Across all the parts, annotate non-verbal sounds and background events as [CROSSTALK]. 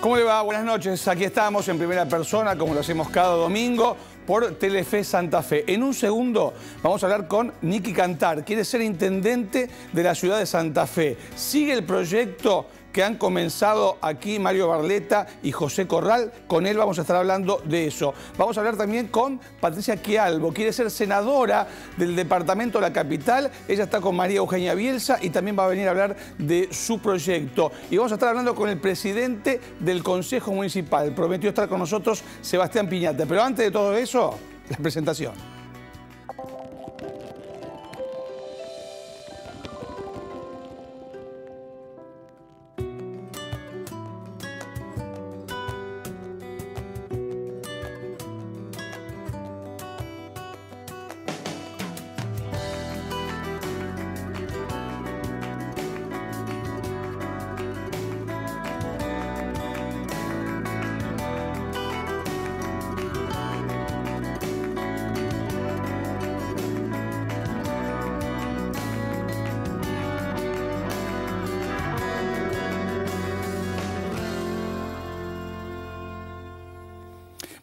¿Cómo le va? Buenas noches. Aquí estamos en primera persona, como lo hacemos cada domingo, por Telefe Santa Fe. En un segundo vamos a hablar con Nicky Cantar. Quiere ser intendente de la ciudad de Santa Fe. Sigue el proyecto que han comenzado aquí Mario Barleta y José Corral. Con él vamos a estar hablando de eso. Vamos a hablar también con Patricia Quialbo. Quiere ser senadora del departamento de la capital. Ella está con María Eugenia Bielsa y también va a venir a hablar de su proyecto. Y vamos a estar hablando con el presidente del Consejo Municipal. Prometió estar con nosotros Sebastián Piñata. Pero antes de todo eso, la presentación.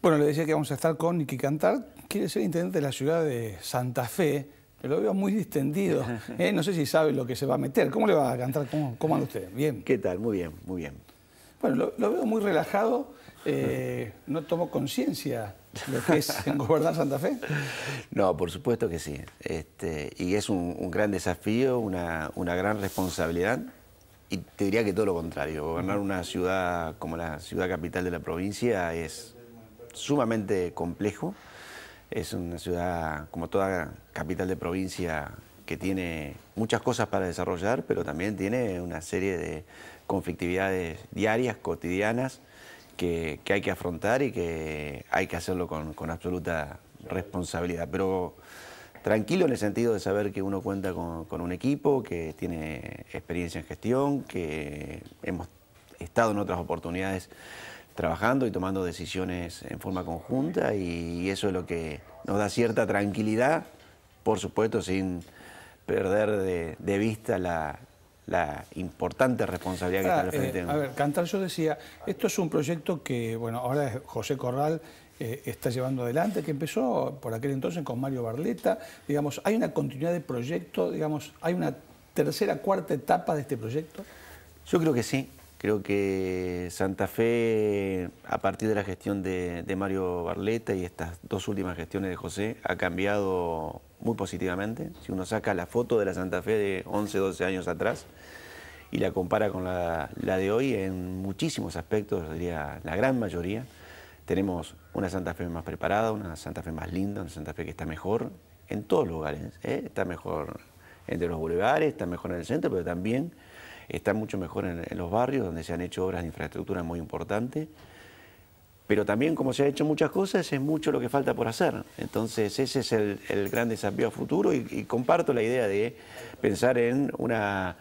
Bueno, le decía que vamos a estar con Niki Cantar, quiere ser intendente de la ciudad de Santa Fe, lo veo muy distendido. [LAUGHS] ¿eh? No sé si sabe lo que se va a meter. ¿Cómo le va a cantar? ¿Cómo, anda usted? ¿Bien? ¿Qué tal? Muy bien, muy bien. Bueno, lo, veo muy relajado. Eh, [LAUGHS] ¿No tomo conciencia de lo que es gobernar Santa Fe? [LAUGHS] No, por supuesto que sí. Este, y es un, gran desafío, una, una, gran responsabilidad. Y te diría que todo lo contrario. Gobernar una ciudad como la ciudad capital de la provincia es sumamente complejo. Es una ciudad, como toda capital de provincia, que tiene muchas cosas para desarrollar, pero también tiene una serie de conflictividades diarias, cotidianas, que, hay que afrontar y que hay que hacerlo con, absoluta responsabilidad. Pero tranquilo en el sentido de saber que uno cuenta con, con, un equipo, que tiene experiencia en gestión, que hemos estado en otras oportunidades trabajando y tomando decisiones en forma conjunta y eso es lo que nos da cierta tranquilidad, por supuesto, sin perder de, vista la, importante responsabilidad que ah, tenemos. Eh, a ver, Cantar yo decía, esto es un proyecto que, bueno, ahora José Corral eh, está llevando adelante, que empezó por aquel entonces con Mario Barleta, digamos, ¿hay una continuidad de proyecto, digamos, hay una tercera, cuarta etapa de este proyecto? Yo creo que sí, Creo que Santa Fe, a partir de la gestión de, Mario Barleta y estas dos últimas gestiones de José, ha cambiado muy positivamente. Si uno saca la foto de la Santa Fe de 11, 12 años atrás y la compara con la, de hoy, en muchísimos aspectos, diría la gran mayoría, tenemos una Santa Fe más preparada, una Santa Fe más linda, una Santa Fe que está mejor en todos los lugares. ¿eh? Está mejor entre los bulevares, está mejor en el centro, pero también está mucho mejor en, los barrios, donde se han hecho obras de infraestructura muy importantes. Pero también, como se han hecho muchas cosas, es mucho lo que falta por hacer. Entonces, ese es el, gran desafío futuro y, comparto la idea de pensar en una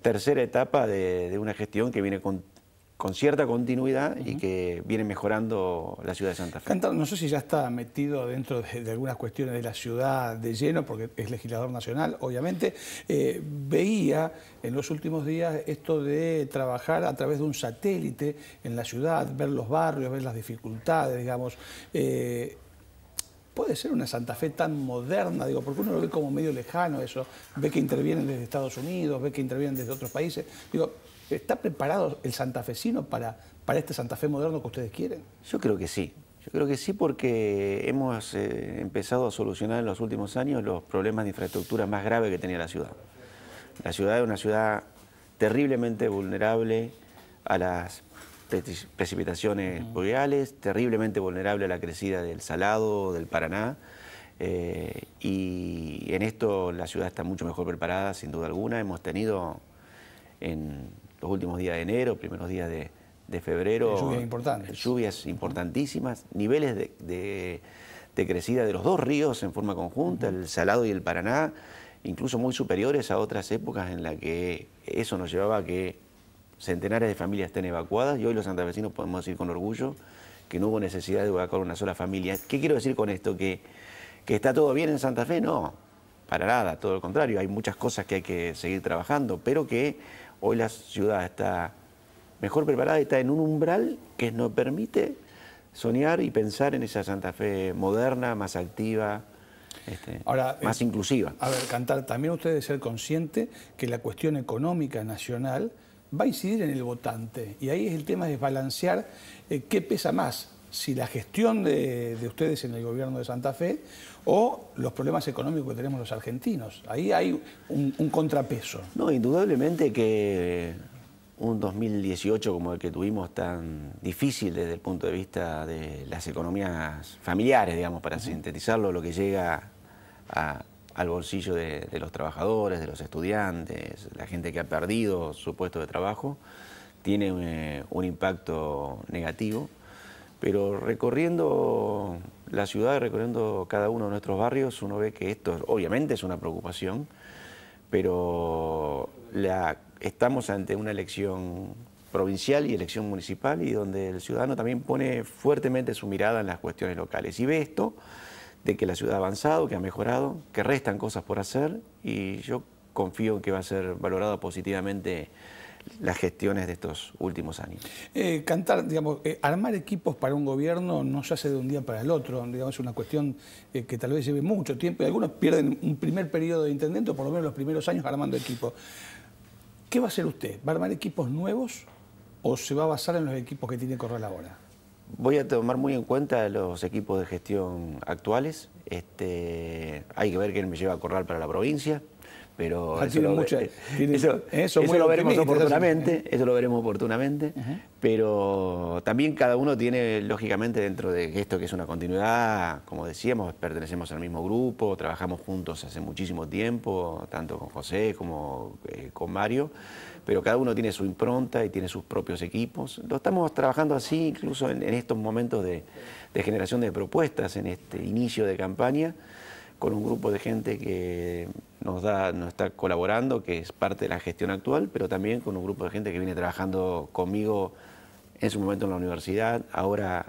tercera etapa de una gestión que viene con con cierta continuidad y que viene mejorando la ciudad de Santa Fe. no sé si ya está metido dentro de, algunas cuestiones de la ciudad de lleno, porque es legislador nacional, obviamente. Eh, veía en los últimos días esto de trabajar a través de un satélite en la ciudad, ver los barrios, ver las dificultades, digamos. Eh, puede ser una Santa Fe tan moderna, digo, porque uno lo ve como medio lejano eso, ve que intervienen desde Estados Unidos, ve que intervienen desde otros países. Digo, ¿está preparado el santafesino para, para este Santa Fe moderno que ustedes quieren? Yo creo que sí. Yo creo que sí porque hemos eh, empezado a solucionar en los últimos años los problemas de infraestructura más graves que tenía la ciudad. La ciudad es una ciudad terriblemente vulnerable a las precipitaciones terriblemente vulnerable a la crecida del Salado, del Paraná. Eh, y en esto la ciudad está mucho mejor preparada, sin duda alguna. Hemos tenido en los últimos días de enero, primeros días de, febrero. Lluvias importantes. Lluvias importantísimas, niveles de, crecida de los dos ríos en forma conjunta, el Salado y el Paraná, incluso muy superiores a otras épocas en las que eso nos llevaba a que centenares de familias estén evacuadas y hoy los santafesinos podemos decir con orgullo que no hubo necesidad de evacuar una sola familia. ¿Qué quiero decir con esto? ¿Que, que está todo bien en Santa Fe? No, para nada, todo lo contrario. Hay muchas cosas que hay que seguir trabajando, pero que hoy la ciudad está mejor preparada, está en un umbral que nos permite soñar y pensar en esa Santa Fe moderna, más activa, este, más inclusiva. A ver, Cantar, también ustedes ser consciente que la cuestión económica nacional va a incidir en el votante. Y ahí es el tema de balancear eh, qué pesa más, si la gestión de, ustedes en el gobierno de Santa Fe o los problemas económicos que tenemos los argentinos. Ahí hay un, contrapeso. No, indudablemente que un 2018 como el que tuvimos tan difícil desde el punto de vista de las economías familiares, digamos, para sintetizarlo, lo que llega a, al bolsillo de, los trabajadores, de los estudiantes, la gente que ha perdido su puesto de trabajo, tiene eh, un, impacto negativo. Pero recorriendo la ciudad recorriendo cada uno de nuestros barrios, uno ve que esto obviamente es una preocupación, pero estamos ante una elección provincial y elección municipal y donde el ciudadano también pone fuertemente su mirada en las cuestiones locales. Y ve esto de que la ciudad ha avanzado, que ha mejorado, que restan cosas por hacer y yo confío en que va a ser valorada positivamente las gestiones de estos últimos años. Eh, cantar, digamos, eh, armar equipos para un gobierno no se hace de un día para el otro, digamos, es una cuestión eh, que tal vez lleve mucho tiempo y algunos pierden un primer periodo de intendente o por lo menos los primeros años armando equipos. ¿Qué va a hacer usted? ¿Va a armar equipos nuevos o se va a basar en los equipos que tiene Corral ahora? voy a tomar muy en cuenta los equipos de gestión actuales. Este, hay que ver quién me lleva a corral para la provincia pero eso lo, veremos oportunamente, eso lo veremos oportunamente, pero también cada uno tiene, lógicamente, dentro de esto que es una continuidad, como decíamos, pertenecemos al mismo grupo, trabajamos juntos hace muchísimo tiempo, tanto con José como eh, con Mario, pero cada uno tiene su impronta y tiene sus propios equipos. Lo estamos trabajando así incluso en, estos momentos de, de generación de propuestas, en este inicio de campaña con un grupo de gente que nos, da, nos está colaborando, que es parte de la gestión actual, pero también con un grupo de gente que viene trabajando conmigo en su momento en la universidad, ahora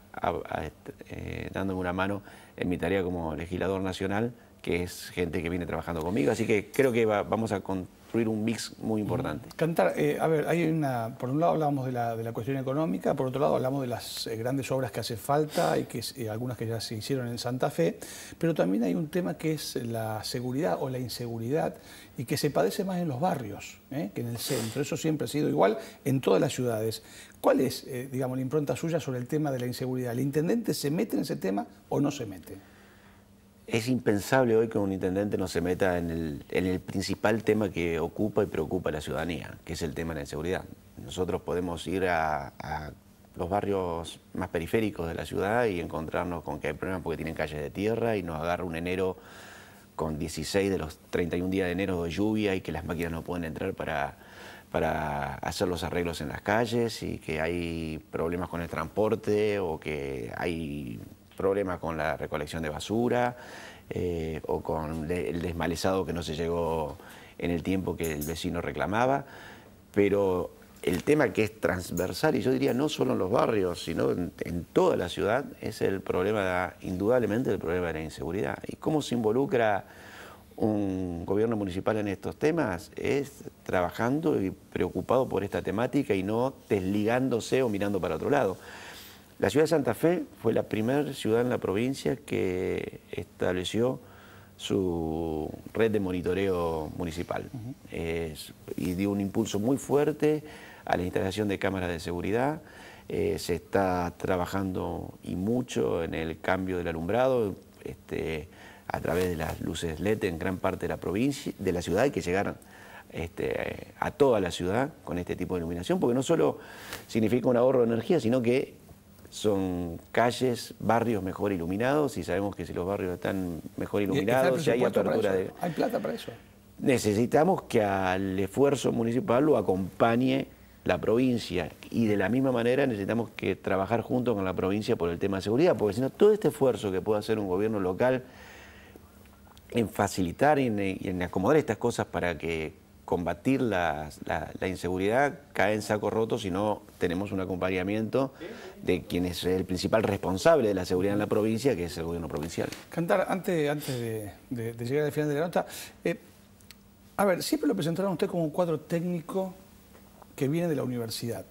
este, eh, dándome una mano en mi tarea como legislador nacional, que es gente que viene trabajando conmigo. Así que creo que vamos a, contar construir un mix muy importante. Cantar, eh, a ver, hay una, por un lado hablamos de la, de la cuestión económica, por otro lado hablamos de las eh, grandes obras que hace falta y que eh, algunas que ya se hicieron en Santa Fe, pero también hay un tema que es la seguridad o la inseguridad y que se padece más en los barrios que en el centro. Eso siempre ha sido igual en todas las ciudades. ¿Cuál es, digamos, la impronta suya sobre el tema de la inseguridad? ¿El intendente se mete en ese tema o no se mete? Es impensable hoy que un intendente no se meta en el, principal tema que ocupa y preocupa a la ciudadanía, que es el tema de la inseguridad. Nosotros podemos ir a, los barrios más periféricos de la ciudad y encontrarnos con que hay problemas porque tienen calles de tierra y nos agarra un enero con 16 de los 31 días de enero de lluvia y que las máquinas no pueden entrar para, para hacer los arreglos en las calles y que hay problemas con el transporte o que hay problemas con la recolección de basura eh, o con el desmalezado que no se llegó en el tiempo que el vecino reclamaba, pero el tema que es transversal, y yo diría no solo en los barrios, sino en, toda la ciudad, es el problema, indudablemente, del problema de la inseguridad. ¿Y cómo se involucra un gobierno municipal en estos temas? Es trabajando y preocupado por esta temática y no desligándose o mirando para otro lado. La ciudad de Santa Fe fue la primera ciudad en la provincia que estableció su red de monitoreo municipal y dio un impulso muy fuerte a la instalación de cámaras de seguridad. Eh, se está trabajando y mucho en el cambio del alumbrado este, a través de las luces LED en gran parte de la provincia, de la ciudad, y que llegaran este, a toda la ciudad con este tipo de iluminación, porque no solo significa un ahorro de energía, sino que son calles, barrios mejor iluminados y sabemos que si los barrios están mejor iluminados, si hay apertura de... Hay plata para eso. Necesitamos que al esfuerzo municipal lo acompañe la provincia y de la misma manera necesitamos que trabajar junto con la provincia por el tema de seguridad, porque si no todo este esfuerzo que puede hacer un gobierno local en facilitar y en acomodar estas cosas para que combatir la, inseguridad cae en saco roto si no tenemos un acompañamiento de quien es el principal responsable de la seguridad en la provincia, que es el gobierno provincial. Cantar, antes, antes de, llegar al final de la nota, eh, a ver, siempre lo presentaron usted como un cuadro técnico que viene de la universidad.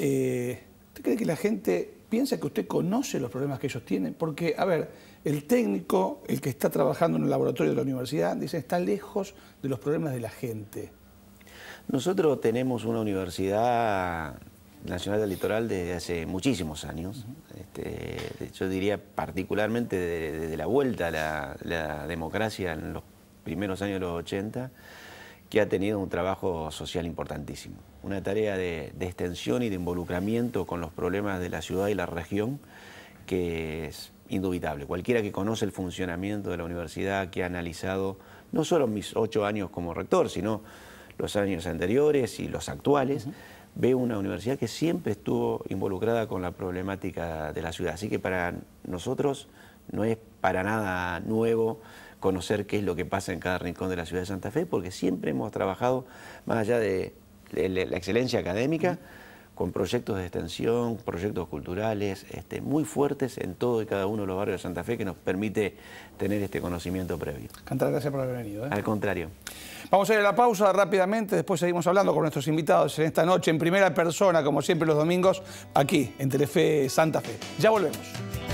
Eh, ¿Usted cree que la gente piensa que usted conoce los problemas que ellos tienen, porque, a ver, el técnico, el que está trabajando en el laboratorio de la universidad, dice, está lejos de los problemas de la gente. Nosotros tenemos una universidad nacional del litoral desde hace muchísimos años, este, yo diría particularmente desde, la vuelta a la, la democracia en los primeros años de los 80 que ha tenido un trabajo social importantísimo, una tarea de, extensión y de involucramiento con los problemas de la ciudad y la región que es indubitable. Cualquiera que conoce el funcionamiento de la universidad, que ha analizado no solo mis ocho años como rector, sino los años anteriores y los actuales, ve una universidad que siempre estuvo involucrada con la problemática de la ciudad. Así que para nosotros no es para nada nuevo conocer qué es lo que pasa en cada rincón de la ciudad de Santa Fe, porque siempre hemos trabajado, más allá de la excelencia académica, con proyectos de extensión, proyectos culturales este, muy fuertes en todo y cada uno de los barrios de Santa Fe que nos permite tener este conocimiento previo. Cantar, gracias por haber venido. ¿eh? Al contrario. Vamos a ir a la pausa rápidamente, después seguimos hablando con nuestros invitados en esta noche en primera persona, como siempre los domingos, aquí en Telefe Santa Fe. Ya volvemos.